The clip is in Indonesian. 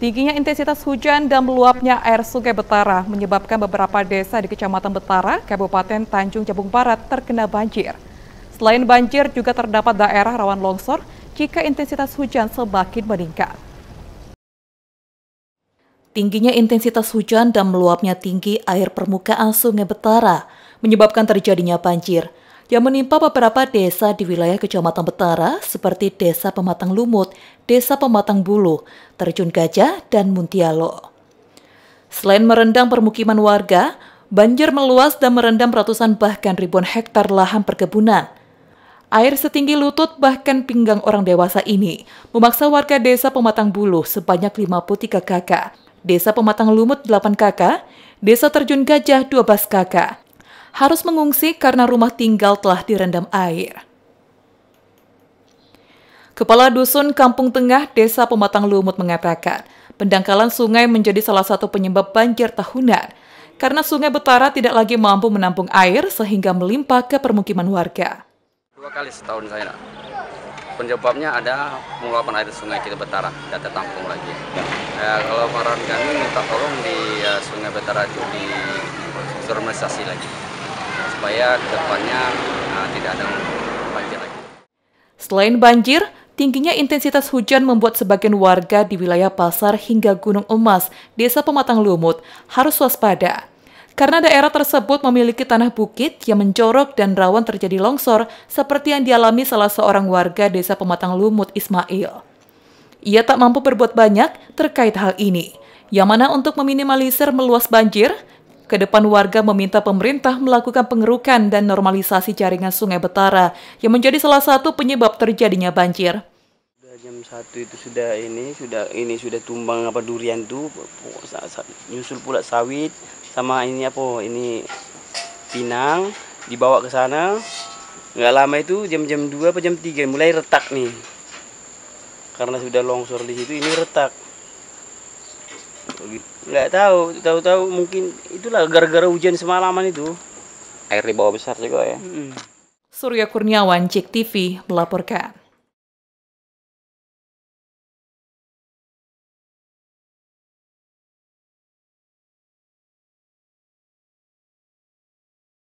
Tingginya intensitas hujan dan meluapnya air sungai Betara menyebabkan beberapa desa di Kecamatan Betara, Kabupaten Tanjung Jabung Barat terkena banjir. Selain banjir, juga terdapat daerah rawan longsor jika intensitas hujan semakin meningkat. Tingginya intensitas hujan dan meluapnya tinggi air permukaan sungai Betara menyebabkan terjadinya banjir yang menimpa beberapa desa di wilayah Kecamatan Betara seperti Desa Pematang Lumut, Desa Pematang Bulu, Terjun Gajah, dan Muntialo. Selain merendam permukiman warga, banjir meluas dan merendam ratusan bahkan ribuan hektar lahan perkebunan. Air setinggi lutut bahkan pinggang orang dewasa ini memaksa warga desa Pematang Bulu sebanyak 53 kakak, desa Pematang Lumut 8 kakak, desa Terjun Gajah 12 kakak, harus mengungsi karena rumah tinggal telah direndam air. Kepala Dusun Kampung Tengah Desa Pematang Lumut mengatakan, pendangkalan sungai menjadi salah satu penyebab banjir tahunan karena sungai Betara tidak lagi mampu menampung air sehingga melimpah ke permukiman warga. Dua kali setahun saya, penyebabnya ada pengeluaran air sungai kita Betara, tidak tertampung lagi. Ya, kalau para kami minta tolong di ya, sungai Betara itu di normalisasi lagi supaya kedepannya uh, tidak ada banjir lagi. Selain banjir, tingginya intensitas hujan membuat sebagian warga di wilayah Pasar hingga Gunung Emas, Desa Pematang Lumut, harus waspada. Karena daerah tersebut memiliki tanah bukit yang mencorok dan rawan terjadi longsor seperti yang dialami salah seorang warga Desa Pematang Lumut, Ismail. Ia tak mampu berbuat banyak terkait hal ini yang mana untuk meminimalisir meluas banjir, ke depan warga meminta pemerintah melakukan pengerukan dan normalisasi jaringan Sungai Betara yang menjadi salah satu penyebab terjadinya banjir. Sudah jam satu itu sudah ini sudah ini sudah tumbang apa durian tuh nyusul pula sawit sama ini apa ini pinang dibawa ke sana nggak lama itu jam-jam 2 apa jam 3 mulai retak nih karena sudah longsor di situ ini retak Gitu? nggak tahu tahu-tahu mungkin itulah gara-gara hujan semalaman itu air di bawah besar juga ya hmm. Surya Kurniawan Cek TV melaporkan